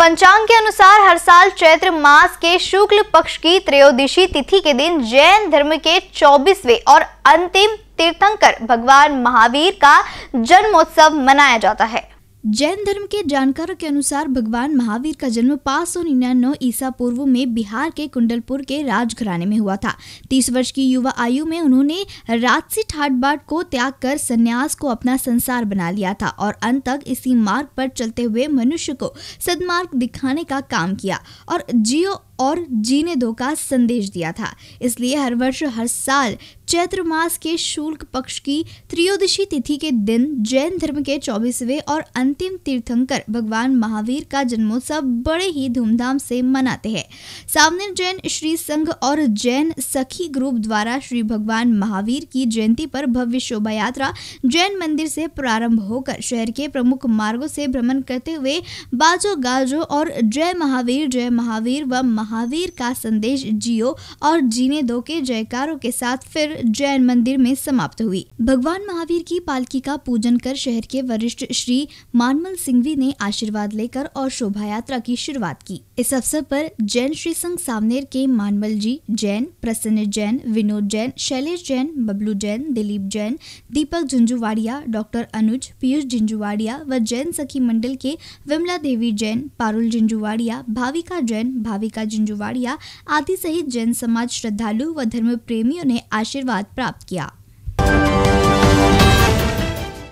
पंचांग के अनुसार हर साल चैत्र मास के शुक्ल पक्ष की त्रयोदशी तिथि के दिन जैन धर्म के चौबीसवें और अंतिम तीर्थंकर भगवान महावीर का जन्मोत्सव मनाया जाता है जैन धर्म के जानकारों के अनुसार भगवान महावीर का जन्म पाँच सौ निन्यानवे ईसा पूर्व में बिहार के कुंडलपुर के राजघराने में हुआ था तीस वर्ष की युवा आयु में उन्होंने राजसी ठाट बाट को त्याग कर संन्यास को अपना संसार बना लिया था और अंत तक इसी मार्ग पर चलते हुए मनुष्य को सदमार्ग दिखाने का काम किया और जियो और जीने दो का संदेश दिया था इसलिए हर वर्ष हर साल चैत्र मास के शुल्क पक्ष की त्रियोदशी तिथि के दिन जैन धर्म के चौबीसवें और अंतिम तीर्थंकर भगवान महावीर का जन्मोत्सव बड़े ही धूमधाम से मनाते हैं सामने जैन श्री संघ और जैन सखी ग्रुप द्वारा श्री भगवान महावीर की जयंती पर भव्य शोभा यात्रा जैन मंदिर से प्रारंभ होकर शहर के प्रमुख मार्गो से भ्रमण करते हुए बाजो गाजो और जय महावीर जय महावीर व महावीर का संदेश जियो और जीने दो के जयकारों के साथ फिर जैन मंदिर में समाप्त हुई भगवान महावीर की पालकी का पूजन कर शहर के वरिष्ठ श्री मानमल सिंघवी ने आशीर्वाद लेकर और शोभा यात्रा की शुरुआत की इस अवसर पर जैन श्री संघ सामनेर के मानमल जी जैन प्रसन्न जैन विनोद जैन शैलेश जैन बबलू जैन दिलीप जैन दीपक झुंझुवाड़िया डॉक्टर अनुज पीयूष झिंझुवाड़िया व जैन सखी मंडल के विमला देवी जैन पारुल झिंझुवाड़िया भाविका जैन भाविका झिंझुवाड़िया आदि सहित जैन समाज श्रद्धालु व धर्म प्रेमियों ने आशीर्वाद आशीर्वाद प्राप्त किया